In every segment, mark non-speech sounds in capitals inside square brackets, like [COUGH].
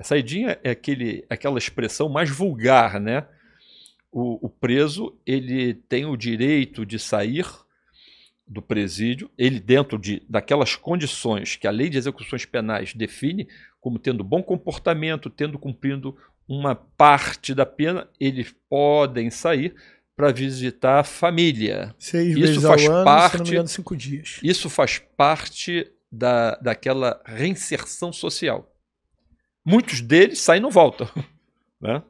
A é, saidinha é aquele, aquela expressão mais vulgar, né? O, o preso ele tem o direito de sair do presídio, ele dentro de, daquelas condições que a lei de execuções penais define como tendo bom comportamento, tendo cumprido uma parte da pena, eles podem sair para visitar a família. Seis isso vezes faz ano, parte, engano, cinco dias. Isso faz parte da, daquela reinserção social muitos deles saem e não voltam. [LAUGHS] Né?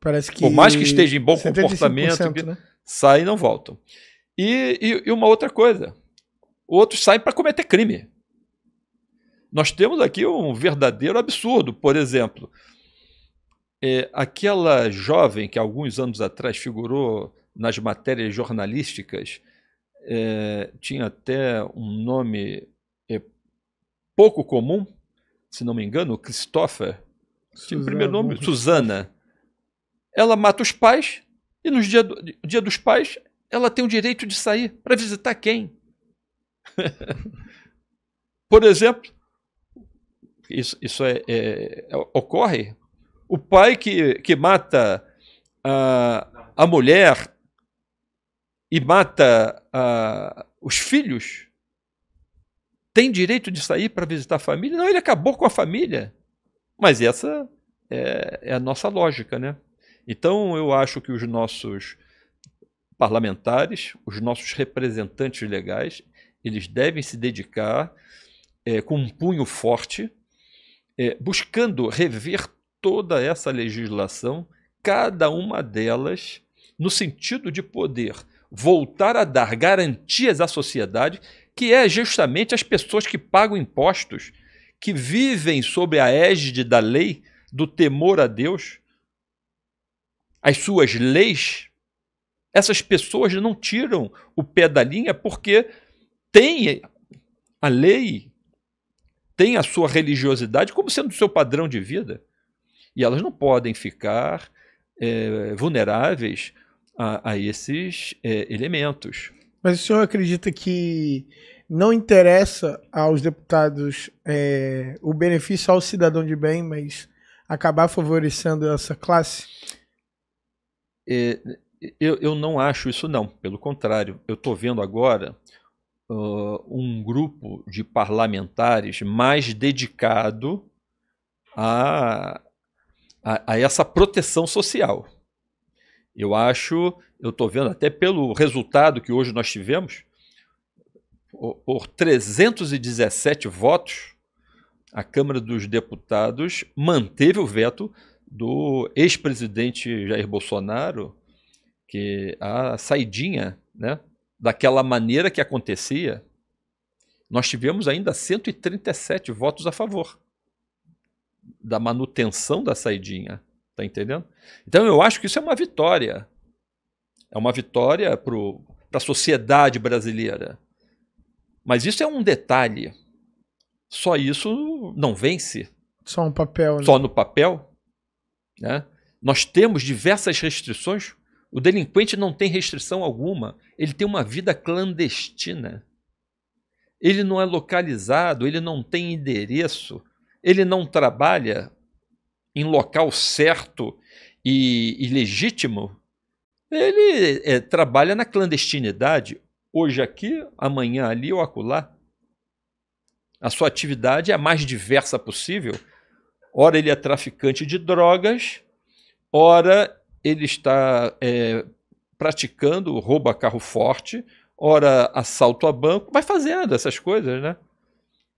Parece que. Por mais que estejam em bom comportamento, né? saem e não voltam. E, e, e uma outra coisa: outros saem para cometer crime. Nós temos aqui um verdadeiro absurdo. Por exemplo, é, aquela jovem que alguns anos atrás figurou nas matérias jornalísticas, é, tinha até um nome é, pouco comum, se não me engano, Christopher, primeiro nome, Susana, ela mata os pais e no dia, do, dia dos pais ela tem o direito de sair para visitar quem? [LAUGHS] Por exemplo, isso, isso é, é, é, ocorre. O pai que, que mata a, a mulher e mata a, os filhos tem direito de sair para visitar a família? Não, ele acabou com a família. Mas essa é, é a nossa lógica, né? Então eu acho que os nossos parlamentares, os nossos representantes legais, eles devem se dedicar é, com um punho forte, é, buscando rever toda essa legislação, cada uma delas, no sentido de poder voltar a dar garantias à sociedade que é justamente as pessoas que pagam impostos, que vivem sob a égide da lei, do temor a Deus, as suas leis, essas pessoas não tiram o pé da linha porque têm a lei, têm a sua religiosidade como sendo o seu padrão de vida. E elas não podem ficar é, vulneráveis a, a esses é, elementos. Mas o senhor acredita que não interessa aos deputados é, o benefício ao cidadão de bem, mas acabar favorecendo essa classe? É, eu, eu não acho isso, não. Pelo contrário, eu estou vendo agora uh, um grupo de parlamentares mais dedicado a, a, a essa proteção social. Eu acho, eu estou vendo até pelo resultado que hoje nós tivemos, por 317 votos, a Câmara dos Deputados manteve o veto do ex-presidente Jair Bolsonaro, que a saidinha, né, daquela maneira que acontecia, nós tivemos ainda 137 votos a favor da manutenção da saidinha, tá entendendo? Então eu acho que isso é uma vitória. É uma vitória para a sociedade brasileira. Mas isso é um detalhe. Só isso não vence. Só um papel. Né? Só no papel. Né? Nós temos diversas restrições. O delinquente não tem restrição alguma. Ele tem uma vida clandestina. Ele não é localizado, ele não tem endereço, ele não trabalha em local certo e, e legítimo. Ele é, trabalha na clandestinidade hoje aqui, amanhã ali ou acolá. A sua atividade é a mais diversa possível. Ora, ele é traficante de drogas, ora, ele está é, praticando roubo a carro forte, ora, assalto a banco, vai fazendo essas coisas, né?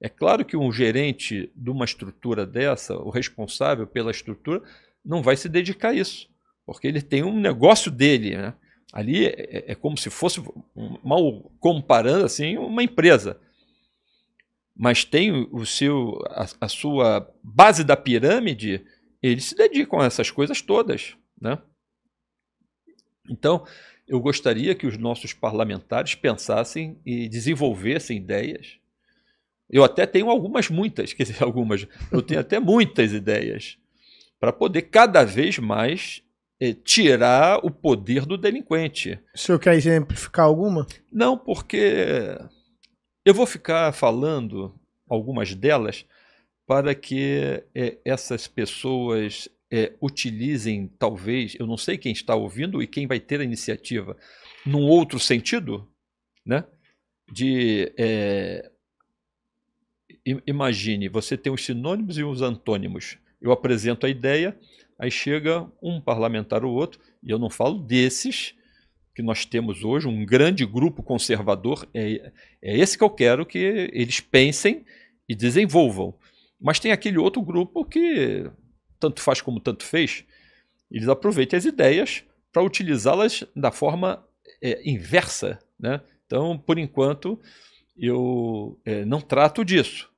É claro que um gerente de uma estrutura dessa, o responsável pela estrutura, não vai se dedicar a isso, porque ele tem um negócio dele, né? Ali é, é, é como se fosse, mal comparando assim, uma empresa. Mas tem o seu, a, a sua base da pirâmide, eles se dedicam a essas coisas todas. Né? Então, eu gostaria que os nossos parlamentares pensassem e desenvolvessem ideias. Eu até tenho algumas, muitas, [LAUGHS] quer dizer, algumas, eu tenho até muitas ideias para poder cada vez mais é, tirar o poder do delinquente. O senhor quer exemplificar alguma? Não, porque eu vou ficar falando algumas delas para que é, essas pessoas é, utilizem, talvez, eu não sei quem está ouvindo e quem vai ter a iniciativa, num outro sentido, né? De é, imagine, você tem os sinônimos e os antônimos. Eu apresento a ideia, Aí chega um parlamentar ou outro, e eu não falo desses que nós temos hoje, um grande grupo conservador, é, é esse que eu quero que eles pensem e desenvolvam. Mas tem aquele outro grupo que tanto faz como tanto fez, eles aproveitam as ideias para utilizá-las da forma é, inversa. Né? Então, por enquanto, eu é, não trato disso.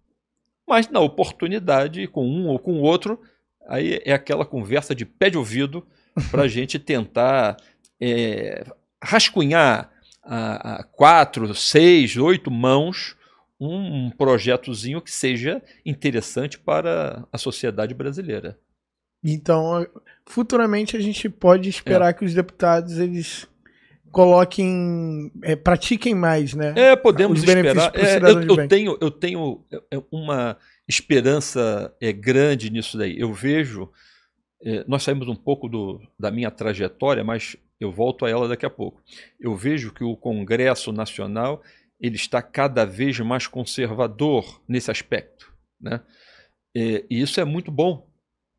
Mas na oportunidade, com um ou com o outro, Aí é aquela conversa de pé de ouvido para a [LAUGHS] gente tentar é, rascunhar a, a quatro, seis, oito mãos um, projetozinho que seja interessante para a sociedade brasileira. Então, futuramente a gente pode esperar é. que os deputados eles coloquem, é, pratiquem mais, né? É, podemos esperar. É, eu, eu tenho, eu tenho é, é uma esperança é grande nisso daí. Eu vejo, eh, nós saímos um pouco do, da minha trajetória, mas eu volto a ela daqui a pouco. Eu vejo que o Congresso Nacional ele está cada vez mais conservador nesse aspecto, né? E, eh, e isso é muito bom,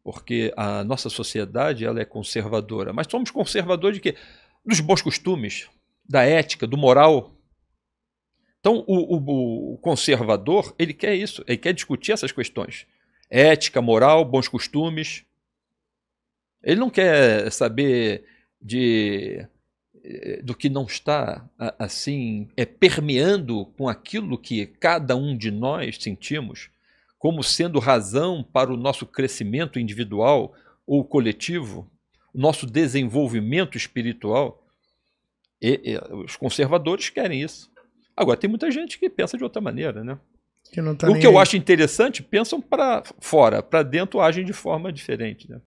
porque a nossa sociedade ela é conservadora. Mas somos conservadores de quê? Dos bons costumes, da ética, do moral, então, o, o, o conservador, ele quer isso, ele quer discutir essas questões. Ética, moral, bons costumes. Ele não quer saber de eh, do que não está assim é permeando com aquilo que cada um de nós sentimos como sendo razão para o nosso crescimento individual ou coletivo, o nosso desenvolvimento espiritual. E, e, os conservadores querem isso. Agora, tem muita gente que pensa de outra maneira, né? Que tá o que aí. eu acho interessante, pensam para fora, para dentro agem de forma diferente. Né?